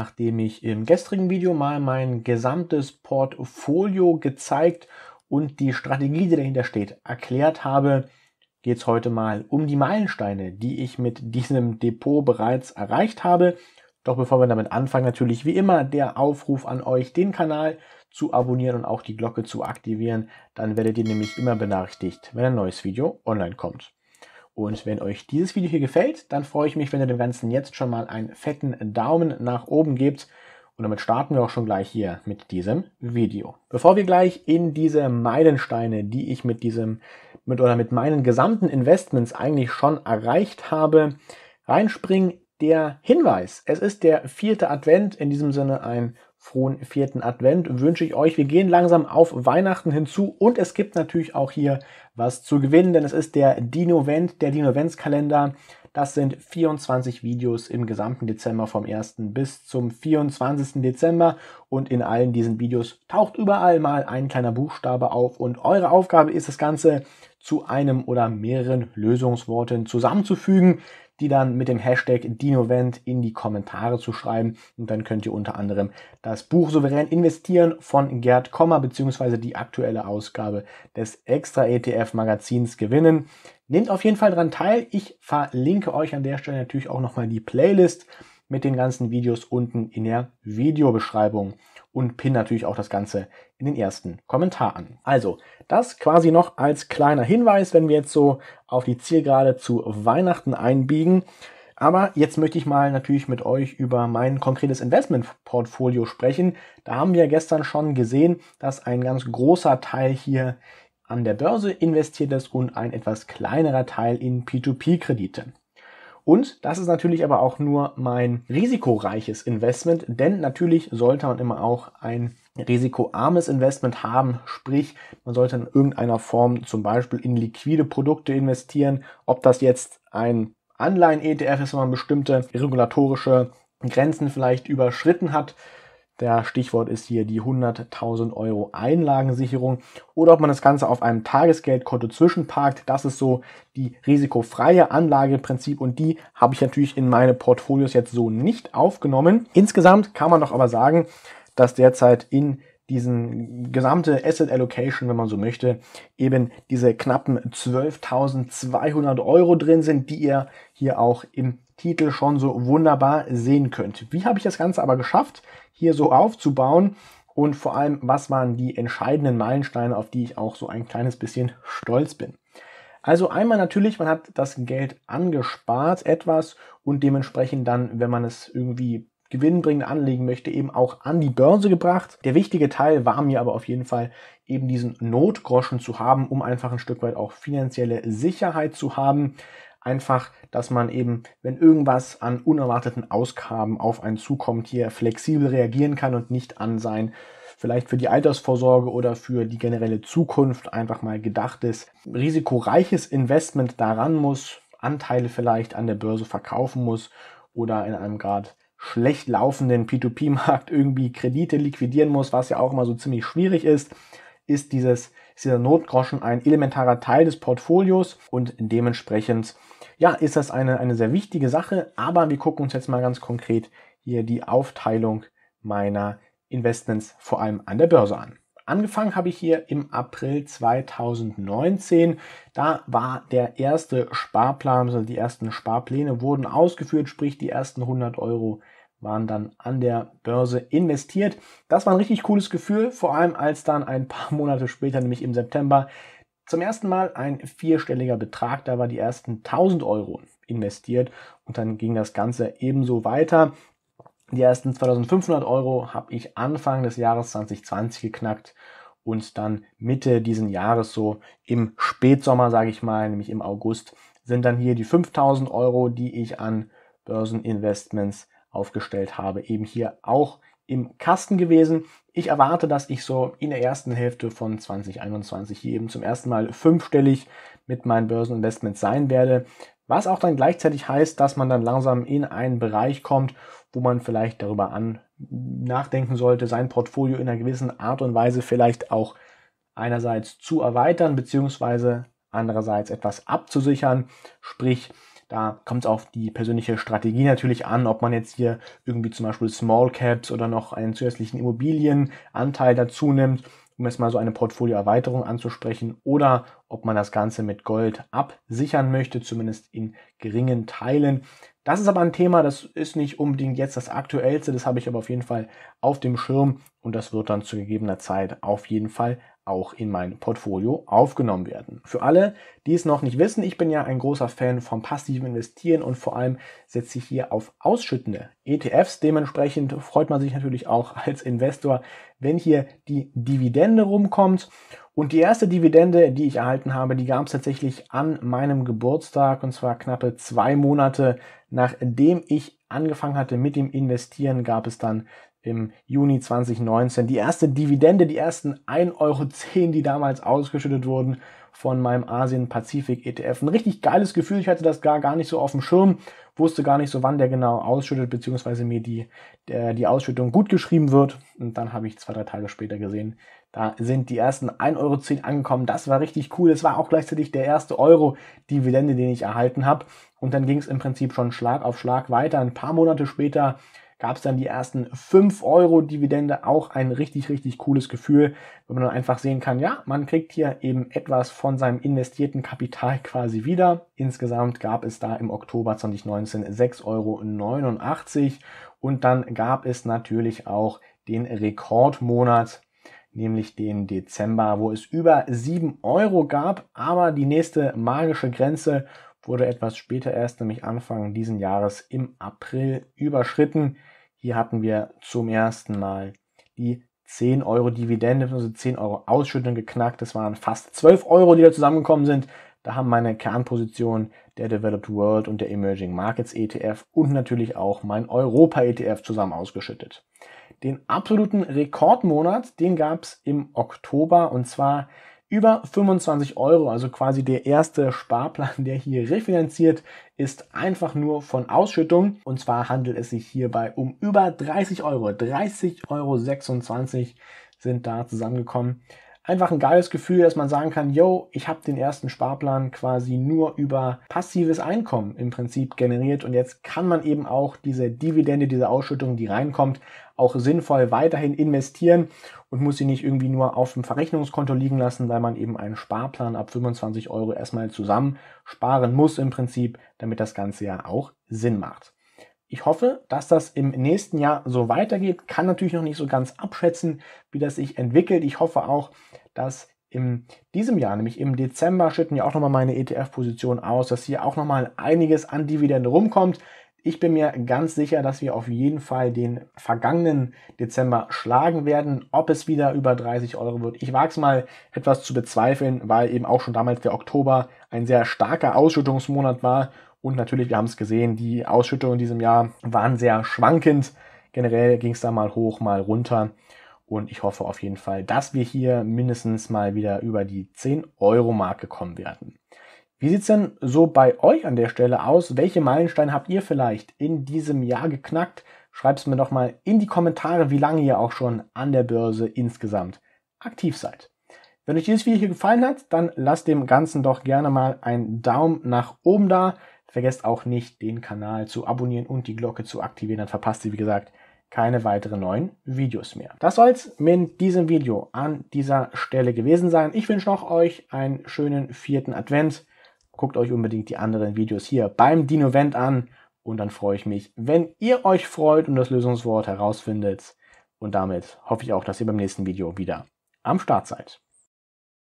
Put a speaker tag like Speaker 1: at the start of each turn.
Speaker 1: nachdem ich im gestrigen Video mal mein gesamtes Portfolio gezeigt und die Strategie, die dahinter steht, erklärt habe, geht es heute mal um die Meilensteine, die ich mit diesem Depot bereits erreicht habe. Doch bevor wir damit anfangen, natürlich wie immer der Aufruf an euch, den Kanal zu abonnieren und auch die Glocke zu aktivieren. Dann werdet ihr nämlich immer benachrichtigt, wenn ein neues Video online kommt. Und wenn euch dieses Video hier gefällt, dann freue ich mich, wenn ihr dem Ganzen jetzt schon mal einen fetten Daumen nach oben gebt. Und damit starten wir auch schon gleich hier mit diesem Video. Bevor wir gleich in diese Meilensteine, die ich mit diesem, mit oder mit meinen gesamten Investments eigentlich schon erreicht habe, reinspringen, der Hinweis. Es ist der vierte Advent, in diesem Sinne einen frohen vierten Advent wünsche ich euch. Wir gehen langsam auf Weihnachten hinzu und es gibt natürlich auch hier was zu gewinnen, denn es ist der Dinovent, der Dinoventskalender. Das sind 24 Videos im gesamten Dezember vom 1. bis zum 24. Dezember und in allen diesen Videos taucht überall mal ein kleiner Buchstabe auf und eure Aufgabe ist das Ganze zu einem oder mehreren Lösungsworten zusammenzufügen die dann mit dem Hashtag DinoVent in die Kommentare zu schreiben. Und dann könnt ihr unter anderem das Buch Souverän investieren von Gerd Kommer beziehungsweise die aktuelle Ausgabe des Extra ETF Magazins gewinnen. Nehmt auf jeden Fall dran teil. Ich verlinke euch an der Stelle natürlich auch nochmal die Playlist mit den ganzen Videos unten in der Videobeschreibung und pin natürlich auch das Ganze in den ersten Kommentar an. Also, das quasi noch als kleiner Hinweis, wenn wir jetzt so auf die Zielgerade zu Weihnachten einbiegen. Aber jetzt möchte ich mal natürlich mit euch über mein konkretes Investmentportfolio sprechen. Da haben wir gestern schon gesehen, dass ein ganz großer Teil hier an der Börse investiert ist und ein etwas kleinerer Teil in P2P-Kredite. Und das ist natürlich aber auch nur mein risikoreiches Investment, denn natürlich sollte man immer auch ein risikoarmes Investment haben, sprich man sollte in irgendeiner Form zum Beispiel in liquide Produkte investieren, ob das jetzt ein Anleihen-ETF ist, wenn man bestimmte regulatorische Grenzen vielleicht überschritten hat der Stichwort ist hier die 100.000 Euro Einlagensicherung oder ob man das Ganze auf einem Tagesgeldkonto zwischenparkt. Das ist so die risikofreie Anlageprinzip und die habe ich natürlich in meine Portfolios jetzt so nicht aufgenommen. Insgesamt kann man doch aber sagen, dass derzeit in diesen gesamte Asset Allocation, wenn man so möchte, eben diese knappen 12.200 Euro drin sind, die ihr hier auch im Titel schon so wunderbar sehen könnt. Wie habe ich das Ganze aber geschafft, hier so aufzubauen? Und vor allem, was waren die entscheidenden Meilensteine, auf die ich auch so ein kleines bisschen stolz bin? Also einmal natürlich, man hat das Geld angespart etwas und dementsprechend dann, wenn man es irgendwie gewinnbringend anlegen möchte, eben auch an die Börse gebracht. Der wichtige Teil war mir aber auf jeden Fall eben diesen Notgroschen zu haben, um einfach ein Stück weit auch finanzielle Sicherheit zu haben einfach, dass man eben, wenn irgendwas an unerwarteten Ausgaben auf einen zukommt, hier flexibel reagieren kann und nicht an sein vielleicht für die Altersvorsorge oder für die generelle Zukunft einfach mal gedachtes, risikoreiches Investment daran muss, Anteile vielleicht an der Börse verkaufen muss oder in einem gerade schlecht laufenden P2P-Markt irgendwie Kredite liquidieren muss, was ja auch mal so ziemlich schwierig ist, ist dieses ist dieser Notgroschen ein elementarer Teil des Portfolios und dementsprechend ja, ist das eine, eine sehr wichtige Sache. Aber wir gucken uns jetzt mal ganz konkret hier die Aufteilung meiner Investments vor allem an der Börse an. Angefangen habe ich hier im April 2019. Da war der erste Sparplan, also die ersten Sparpläne wurden ausgeführt, sprich die ersten 100 Euro waren dann an der Börse investiert. Das war ein richtig cooles Gefühl, vor allem als dann ein paar Monate später, nämlich im September, zum ersten Mal ein vierstelliger Betrag, da war die ersten 1000 Euro investiert und dann ging das Ganze ebenso weiter. Die ersten 2500 Euro habe ich Anfang des Jahres 2020 geknackt und dann Mitte diesen Jahres, so im Spätsommer, sage ich mal, nämlich im August, sind dann hier die 5000 Euro, die ich an Börseninvestments aufgestellt habe, eben hier auch im Kasten gewesen. Ich erwarte, dass ich so in der ersten Hälfte von 2021 hier eben zum ersten Mal fünfstellig mit meinen Börseninvestments sein werde. Was auch dann gleichzeitig heißt, dass man dann langsam in einen Bereich kommt, wo man vielleicht darüber an nachdenken sollte, sein Portfolio in einer gewissen Art und Weise vielleicht auch einerseits zu erweitern, beziehungsweise andererseits etwas abzusichern, sprich da kommt es auf die persönliche Strategie natürlich an, ob man jetzt hier irgendwie zum Beispiel Small Caps oder noch einen zusätzlichen Immobilienanteil dazu nimmt um jetzt mal so eine Portfolioerweiterung anzusprechen, oder ob man das Ganze mit Gold absichern möchte, zumindest in geringen Teilen. Das ist aber ein Thema, das ist nicht unbedingt jetzt das aktuellste, das habe ich aber auf jeden Fall auf dem Schirm und das wird dann zu gegebener Zeit auf jeden Fall auch in mein Portfolio aufgenommen werden. Für alle, die es noch nicht wissen, ich bin ja ein großer Fan vom passiven Investieren und vor allem setze ich hier auf ausschüttende ETFs. Dementsprechend freut man sich natürlich auch als Investor, wenn hier die Dividende rumkommt. Und die erste Dividende, die ich erhalten habe, die gab es tatsächlich an meinem Geburtstag und zwar knappe zwei Monate nachdem ich angefangen hatte mit dem Investieren, gab es dann im Juni 2019 die erste Dividende, die ersten 1,10 Euro, die damals ausgeschüttet wurden von meinem Asien-Pazifik-ETF. Ein richtig geiles Gefühl. Ich hatte das gar, gar nicht so auf dem Schirm, wusste gar nicht so, wann der genau ausschüttet, beziehungsweise mir die, der, die Ausschüttung gut geschrieben wird. Und dann habe ich zwei, drei Tage später gesehen, da sind die ersten 1,10 Euro angekommen. Das war richtig cool. Es war auch gleichzeitig der erste Euro-Dividende, den ich erhalten habe. Und dann ging es im Prinzip schon Schlag auf Schlag weiter. Ein paar Monate später gab es dann die ersten 5 Euro Dividende. Auch ein richtig, richtig cooles Gefühl, wenn man dann einfach sehen kann, ja, man kriegt hier eben etwas von seinem investierten Kapital quasi wieder. Insgesamt gab es da im Oktober 2019 6,89 Euro. Und dann gab es natürlich auch den Rekordmonat nämlich den Dezember, wo es über 7 Euro gab, aber die nächste magische Grenze wurde etwas später erst, nämlich Anfang diesen Jahres im April überschritten. Hier hatten wir zum ersten Mal die 10 Euro Dividende, also 10 Euro Ausschüttung geknackt. Das waren fast 12 Euro, die da zusammengekommen sind. Da haben meine Kernpositionen der Developed World und der Emerging Markets ETF und natürlich auch mein Europa ETF zusammen ausgeschüttet. Den absoluten Rekordmonat, den gab es im Oktober und zwar über 25 Euro, also quasi der erste Sparplan, der hier refinanziert, ist einfach nur von Ausschüttung. Und zwar handelt es sich hierbei um über 30 Euro. 30,26 Euro sind da zusammengekommen einfach ein geiles Gefühl, dass man sagen kann, yo, ich habe den ersten Sparplan quasi nur über passives Einkommen im Prinzip generiert und jetzt kann man eben auch diese Dividende, diese Ausschüttung, die reinkommt, auch sinnvoll weiterhin investieren und muss sie nicht irgendwie nur auf dem Verrechnungskonto liegen lassen, weil man eben einen Sparplan ab 25 Euro erstmal zusammen sparen muss im Prinzip, damit das Ganze ja auch Sinn macht. Ich hoffe, dass das im nächsten Jahr so weitergeht. Kann natürlich noch nicht so ganz abschätzen, wie das sich entwickelt. Ich hoffe auch, dass in diesem Jahr, nämlich im Dezember, schütten ja auch nochmal meine ETF-Position aus, dass hier auch nochmal einiges an Dividende rumkommt. Ich bin mir ganz sicher, dass wir auf jeden Fall den vergangenen Dezember schlagen werden. Ob es wieder über 30 Euro wird, ich wage es mal etwas zu bezweifeln, weil eben auch schon damals der Oktober ein sehr starker Ausschüttungsmonat war und natürlich, wir haben es gesehen, die Ausschüttungen in diesem Jahr waren sehr schwankend. Generell ging es da mal hoch, mal runter. Und ich hoffe auf jeden Fall, dass wir hier mindestens mal wieder über die 10-Euro-Marke kommen werden. Wie sieht es denn so bei euch an der Stelle aus? Welche Meilensteine habt ihr vielleicht in diesem Jahr geknackt? Schreibt es mir doch mal in die Kommentare, wie lange ihr auch schon an der Börse insgesamt aktiv seid. Wenn euch dieses Video hier gefallen hat, dann lasst dem Ganzen doch gerne mal einen Daumen nach oben da. Vergesst auch nicht, den Kanal zu abonnieren und die Glocke zu aktivieren, dann verpasst ihr, wie gesagt, keine weiteren neuen Videos mehr. Das soll es mit diesem Video an dieser Stelle gewesen sein. Ich wünsche noch euch einen schönen vierten Advent. Guckt euch unbedingt die anderen Videos hier beim Dinovent an und dann freue ich mich, wenn ihr euch freut und das Lösungswort herausfindet. Und damit hoffe ich auch, dass ihr beim nächsten Video wieder am Start seid.